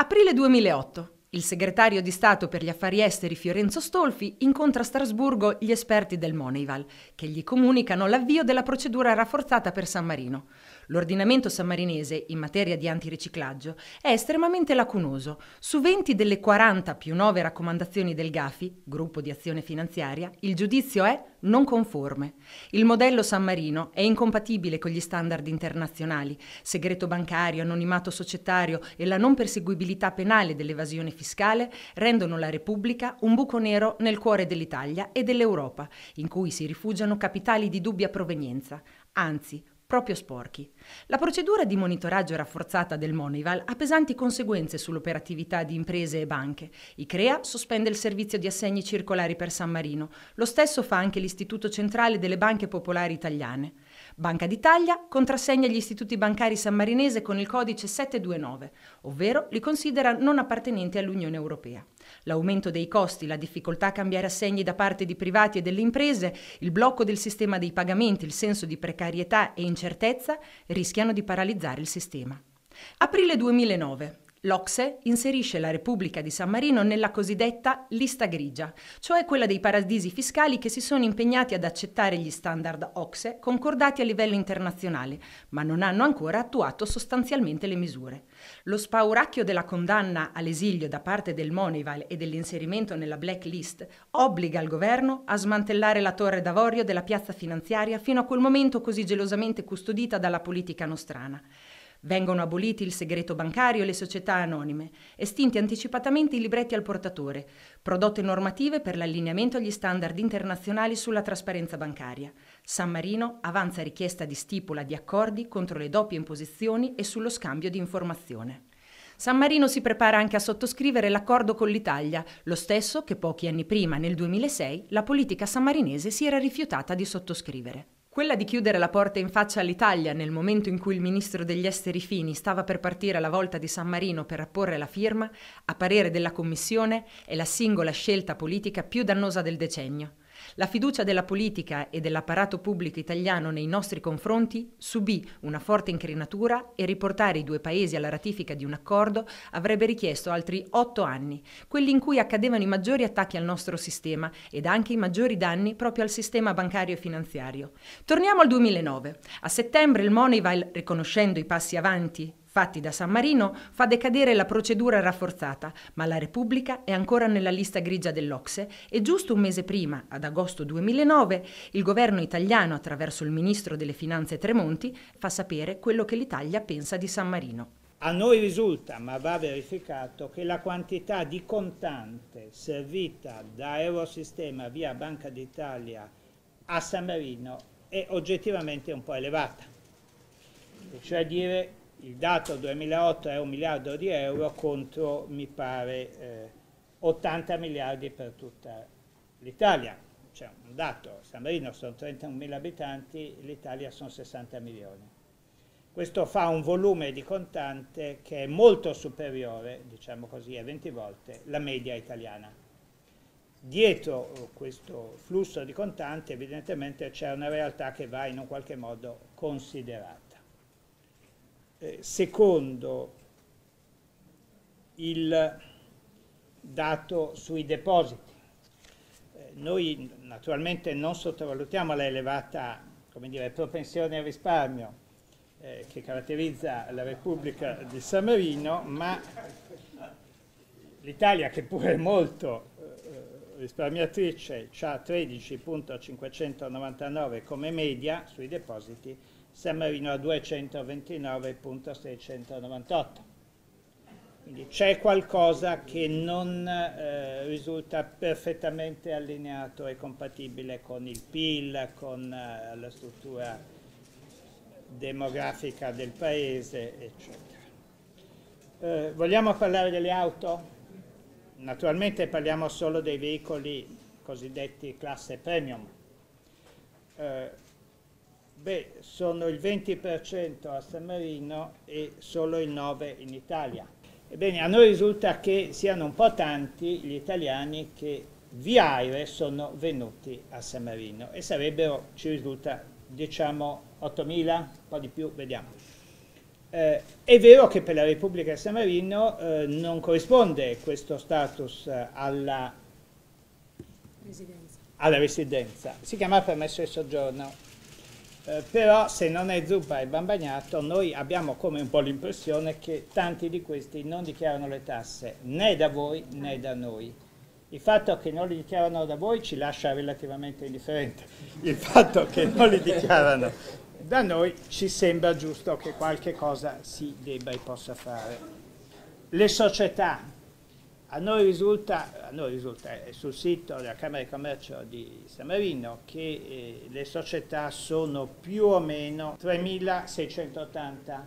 Aprile 2008. Il segretario di Stato per gli affari esteri Fiorenzo Stolfi incontra a Strasburgo gli esperti del Moneyval, che gli comunicano l'avvio della procedura rafforzata per San Marino. L'ordinamento sammarinese in materia di antiriciclaggio è estremamente lacunoso. Su 20 delle 40 più 9 raccomandazioni del GAFI, Gruppo di Azione Finanziaria, il giudizio è non conforme. Il modello sammarino è incompatibile con gli standard internazionali, segreto bancario, anonimato societario e la non perseguibilità penale dell'evasione fiscale rendono la Repubblica un buco nero nel cuore dell'Italia e dell'Europa, in cui si rifugiano capitali di dubbia provenienza. Anzi, proprio sporchi. La procedura di monitoraggio rafforzata del Moneyval ha pesanti conseguenze sull'operatività di imprese e banche. ICREA sospende il servizio di assegni circolari per San Marino. Lo stesso fa anche l'Istituto Centrale delle Banche Popolari Italiane. Banca d'Italia contrassegna gli istituti bancari sammarinese con il codice 729, ovvero li considera non appartenenti all'Unione Europea l'aumento dei costi, la difficoltà a cambiare assegni da parte di privati e delle imprese, il blocco del sistema dei pagamenti, il senso di precarietà e incertezza rischiano di paralizzare il sistema. Aprile 2009. L'Ocse inserisce la Repubblica di San Marino nella cosiddetta lista grigia, cioè quella dei paradisi fiscali che si sono impegnati ad accettare gli standard Ocse concordati a livello internazionale, ma non hanno ancora attuato sostanzialmente le misure. Lo spauracchio della condanna all'esilio da parte del Monival e dell'inserimento nella blacklist obbliga il governo a smantellare la torre d'avorio della piazza finanziaria fino a quel momento così gelosamente custodita dalla politica nostrana. Vengono aboliti il segreto bancario e le società anonime, estinti anticipatamente i libretti al portatore, prodotte normative per l'allineamento agli standard internazionali sulla trasparenza bancaria. San Marino avanza richiesta di stipula di accordi contro le doppie imposizioni e sullo scambio di informazione. San Marino si prepara anche a sottoscrivere l'accordo con l'Italia, lo stesso che pochi anni prima, nel 2006, la politica sammarinese si era rifiutata di sottoscrivere. Quella di chiudere la porta in faccia all'Italia nel momento in cui il ministro degli esteri Fini stava per partire alla volta di San Marino per apporre la firma, a parere della Commissione, è la singola scelta politica più dannosa del decennio. La fiducia della politica e dell'apparato pubblico italiano nei nostri confronti subì una forte incrinatura e riportare i due paesi alla ratifica di un accordo avrebbe richiesto altri otto anni, quelli in cui accadevano i maggiori attacchi al nostro sistema ed anche i maggiori danni proprio al sistema bancario e finanziario. Torniamo al 2009. A settembre il Moneyval, riconoscendo i passi avanti fatti da San Marino, fa decadere la procedura rafforzata, ma la Repubblica è ancora nella lista grigia dell'Ocse e giusto un mese prima, ad agosto 2009, il governo italiano, attraverso il ministro delle Finanze Tremonti, fa sapere quello che l'Italia pensa di San Marino. A noi risulta, ma va verificato, che la quantità di contante servita da Eurosistema via Banca d'Italia a San Marino è oggettivamente un po' elevata. Cioè dire il dato 2008 è un miliardo di euro contro, mi pare, eh, 80 miliardi per tutta l'Italia. C'è un dato, San Marino sono 31 mila abitanti, l'Italia sono 60 milioni. Questo fa un volume di contante che è molto superiore, diciamo così, a 20 volte la media italiana. Dietro eh, questo flusso di contante evidentemente c'è una realtà che va in un qualche modo considerata. Eh, secondo il dato sui depositi. Eh, noi naturalmente non sottovalutiamo l'elevata propensione al risparmio eh, che caratterizza la Repubblica di San Marino, ma l'Italia che pure è molto eh, risparmiatrice ha 13.599 come media sui depositi, Semerino a 229.698. Quindi c'è qualcosa che non eh, risulta perfettamente allineato e compatibile con il PIL, con eh, la struttura demografica del paese, eccetera. Eh, vogliamo parlare delle auto? Naturalmente parliamo solo dei veicoli cosiddetti classe premium. Eh, Beh, sono il 20% a San Marino e solo il 9% in Italia. Ebbene, a noi risulta che siano un po' tanti gli italiani che via aere sono venuti a San Marino e sarebbero, ci risulta, diciamo 8.000, un po' di più, vediamo. Eh, è vero che per la Repubblica di San Marino eh, non corrisponde questo status alla residenza. alla residenza, si chiama permesso di soggiorno eh, però se non è zuppa e bambagnato noi abbiamo come un po' l'impressione che tanti di questi non dichiarano le tasse né da voi né da noi. Il fatto che non li dichiarano da voi ci lascia relativamente indifferente, il fatto che non li dichiarano da noi ci sembra giusto che qualche cosa si debba e possa fare. Le società a noi risulta, a noi risulta eh, sul sito della Camera di Commercio di San Marino che eh, le società sono più o meno 3.680,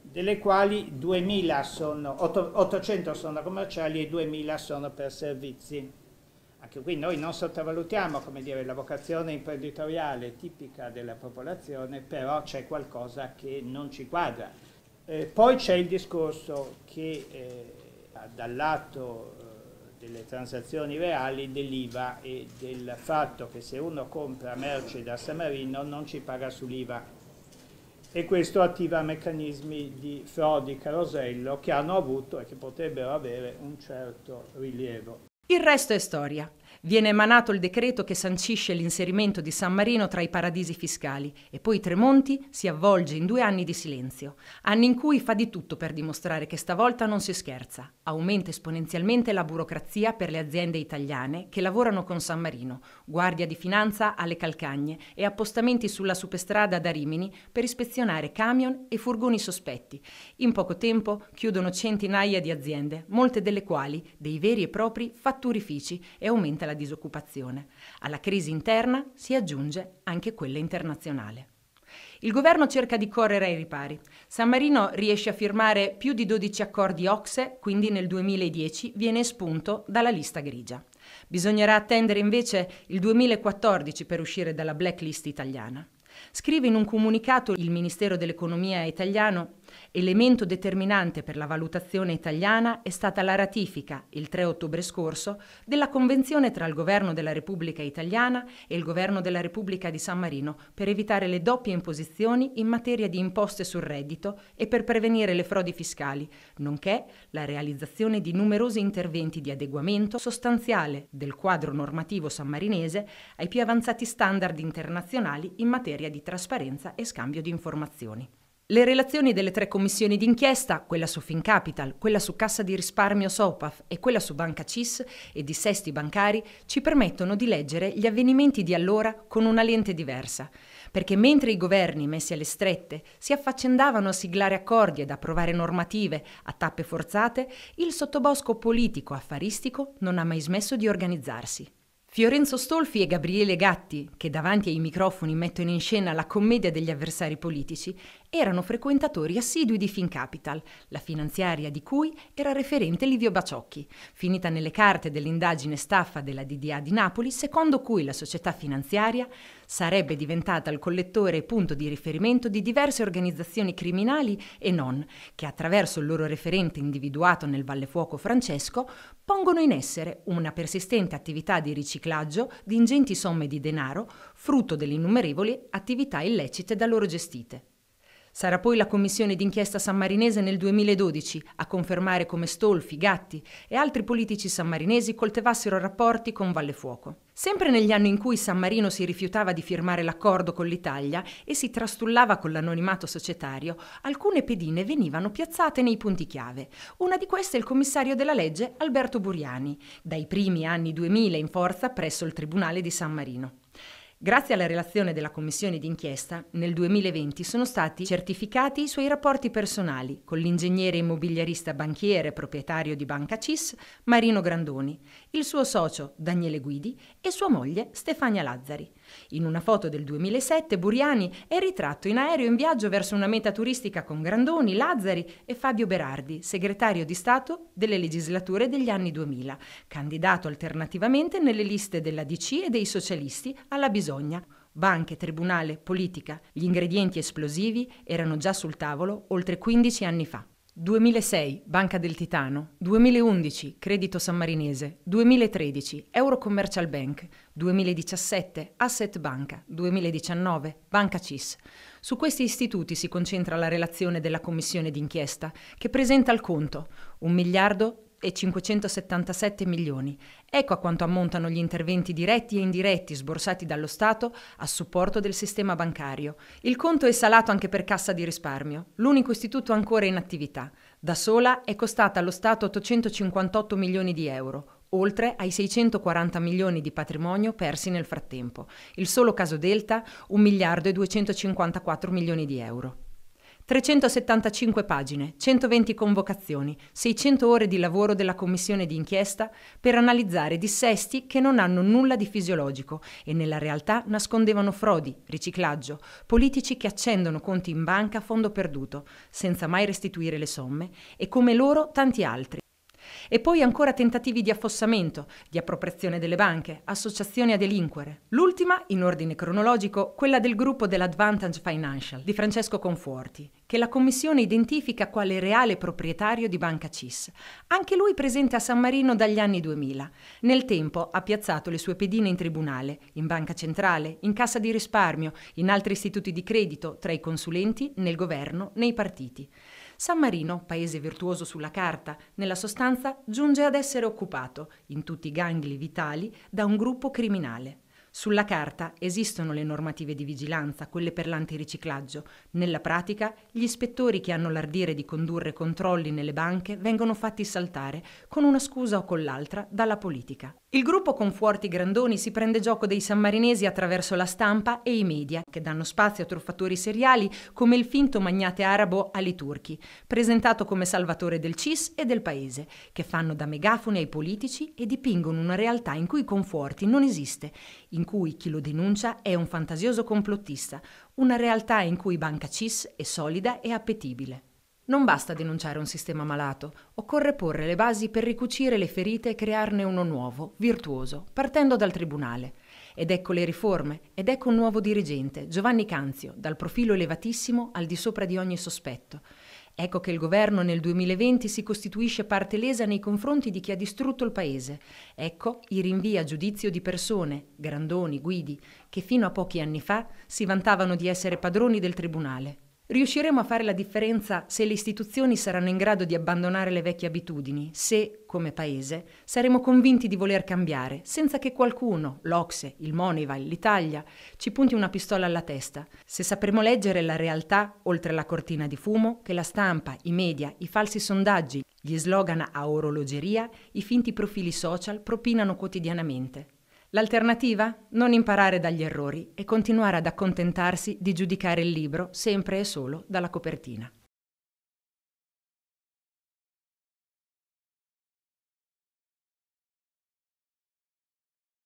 delle quali 2.000 sono, 800 sono commerciali e 2.000 sono per servizi anche qui noi non sottovalutiamo dire, la vocazione imprenditoriale tipica della popolazione, però c'è qualcosa che non ci quadra. Eh, poi c'è il discorso che eh, dal lato eh, delle transazioni reali dell'IVA e del fatto che se uno compra merce da San Marino non ci paga sull'IVA e questo attiva meccanismi di frodi carosello che hanno avuto e che potrebbero avere un certo rilievo. Il resto è storia viene emanato il decreto che sancisce l'inserimento di San Marino tra i paradisi fiscali e poi Tremonti si avvolge in due anni di silenzio, anni in cui fa di tutto per dimostrare che stavolta non si scherza, aumenta esponenzialmente la burocrazia per le aziende italiane che lavorano con San Marino, guardia di finanza alle calcagne e appostamenti sulla superstrada da Rimini per ispezionare camion e furgoni sospetti. In poco tempo chiudono centinaia di aziende, molte delle quali dei veri e propri fatturifici e aumenta aumenta la disoccupazione. Alla crisi interna si aggiunge anche quella internazionale. Il governo cerca di correre ai ripari. San Marino riesce a firmare più di 12 accordi OXE, quindi nel 2010 viene espunto dalla lista grigia. Bisognerà attendere invece il 2014 per uscire dalla blacklist italiana. Scrive in un comunicato il Ministero dell'Economia italiano Elemento determinante per la valutazione italiana è stata la ratifica, il 3 ottobre scorso, della convenzione tra il governo della Repubblica italiana e il governo della Repubblica di San Marino per evitare le doppie imposizioni in materia di imposte sul reddito e per prevenire le frodi fiscali, nonché la realizzazione di numerosi interventi di adeguamento sostanziale del quadro normativo sammarinese ai più avanzati standard internazionali in materia di trasparenza e scambio di informazioni. Le relazioni delle tre commissioni d'inchiesta, quella su Fincapital, quella su Cassa di risparmio Sopaf e quella su Banca CIS e dissesti bancari, ci permettono di leggere gli avvenimenti di allora con una lente diversa. Perché mentre i governi messi alle strette si affaccendavano a siglare accordi ed approvare normative a tappe forzate, il sottobosco politico affaristico non ha mai smesso di organizzarsi. Fiorenzo Stolfi e Gabriele Gatti, che davanti ai microfoni mettono in scena la commedia degli avversari politici, erano frequentatori assidui di FinCapital, la finanziaria di cui era referente Livio Baciocchi, finita nelle carte dell'indagine staffa della DDA di Napoli, secondo cui la società finanziaria sarebbe diventata il collettore e punto di riferimento di diverse organizzazioni criminali e non, che attraverso il loro referente individuato nel Vallefuoco Francesco pongono in essere una persistente attività di riciclaggio di ingenti somme di denaro, frutto delle innumerevoli attività illecite da loro gestite. Sarà poi la commissione d'inchiesta sammarinese nel 2012 a confermare come Stolfi, Gatti e altri politici sammarinesi coltevassero rapporti con Vallefuoco. Sempre negli anni in cui San Marino si rifiutava di firmare l'accordo con l'Italia e si trastullava con l'anonimato societario, alcune pedine venivano piazzate nei punti chiave. Una di queste è il commissario della legge Alberto Buriani, dai primi anni 2000 in forza presso il Tribunale di San Marino. Grazie alla relazione della commissione d'inchiesta, nel 2020 sono stati certificati i suoi rapporti personali con l'ingegnere immobiliarista banchiere proprietario di Banca CIS Marino Grandoni, il suo socio Daniele Guidi e sua moglie Stefania Lazzari. In una foto del 2007 Buriani è ritratto in aereo in viaggio verso una meta turistica con Grandoni, Lazzari e Fabio Berardi, segretario di Stato delle legislature degli anni 2000, candidato alternativamente nelle liste della DC e dei socialisti alla Bisogna. Banche, tribunale, politica, gli ingredienti esplosivi erano già sul tavolo oltre 15 anni fa. 2006 Banca del Titano, 2011 Credito Sammarinese, 2013 Eurocommercial Bank, 2017 Asset Banca, 2019 Banca CIS. Su questi istituti si concentra la relazione della commissione d'inchiesta che presenta il conto 1 miliardo e 577 milioni. Ecco a quanto ammontano gli interventi diretti e indiretti sborsati dallo Stato a supporto del sistema bancario. Il conto è salato anche per Cassa di risparmio, l'unico istituto ancora in attività. Da sola è costata allo Stato 858 milioni di euro, oltre ai 640 milioni di patrimonio persi nel frattempo. Il solo caso Delta 1 miliardo e 254 milioni di euro. 375 pagine, 120 convocazioni, 600 ore di lavoro della commissione di inchiesta per analizzare dissesti che non hanno nulla di fisiologico e nella realtà nascondevano frodi, riciclaggio, politici che accendono conti in banca a fondo perduto, senza mai restituire le somme, e come loro tanti altri e poi ancora tentativi di affossamento, di appropriazione delle banche, associazioni a delinquere. L'ultima, in ordine cronologico, quella del gruppo dell'Advantage Financial di Francesco Conforti, che la Commissione identifica quale reale proprietario di Banca CIS. Anche lui presente a San Marino dagli anni 2000. Nel tempo ha piazzato le sue pedine in tribunale, in banca centrale, in cassa di risparmio, in altri istituti di credito, tra i consulenti, nel governo, nei partiti. San Marino, paese virtuoso sulla carta, nella sostanza giunge ad essere occupato, in tutti i gangli vitali, da un gruppo criminale. Sulla carta esistono le normative di vigilanza, quelle per l'antiriciclaggio. Nella pratica, gli ispettori che hanno l'ardire di condurre controlli nelle banche vengono fatti saltare, con una scusa o con l'altra, dalla politica. Il gruppo Conforti Grandoni si prende gioco dei sammarinesi attraverso la stampa e i media, che danno spazio a truffatori seriali come il finto magnate arabo Ali Turchi, presentato come salvatore del CIS e del paese, che fanno da megafoni ai politici e dipingono una realtà in cui Conforti non esiste, in cui chi lo denuncia è un fantasioso complottista, una realtà in cui Banca CIS è solida e appetibile. Non basta denunciare un sistema malato, occorre porre le basi per ricucire le ferite e crearne uno nuovo, virtuoso, partendo dal Tribunale. Ed ecco le riforme, ed ecco un nuovo dirigente, Giovanni Canzio, dal profilo elevatissimo al di sopra di ogni sospetto. Ecco che il governo nel 2020 si costituisce parte lesa nei confronti di chi ha distrutto il paese. Ecco i rinvii a giudizio di persone, grandoni, guidi, che fino a pochi anni fa si vantavano di essere padroni del tribunale. Riusciremo a fare la differenza se le istituzioni saranno in grado di abbandonare le vecchie abitudini, se, come Paese, saremo convinti di voler cambiare, senza che qualcuno, l'Ocse, il Monival, l'Italia, ci punti una pistola alla testa, se sapremo leggere la realtà oltre la cortina di fumo che la stampa, i media, i falsi sondaggi, gli slogan a orologeria, i finti profili social propinano quotidianamente. L'alternativa? Non imparare dagli errori e continuare ad accontentarsi di giudicare il libro sempre e solo dalla copertina.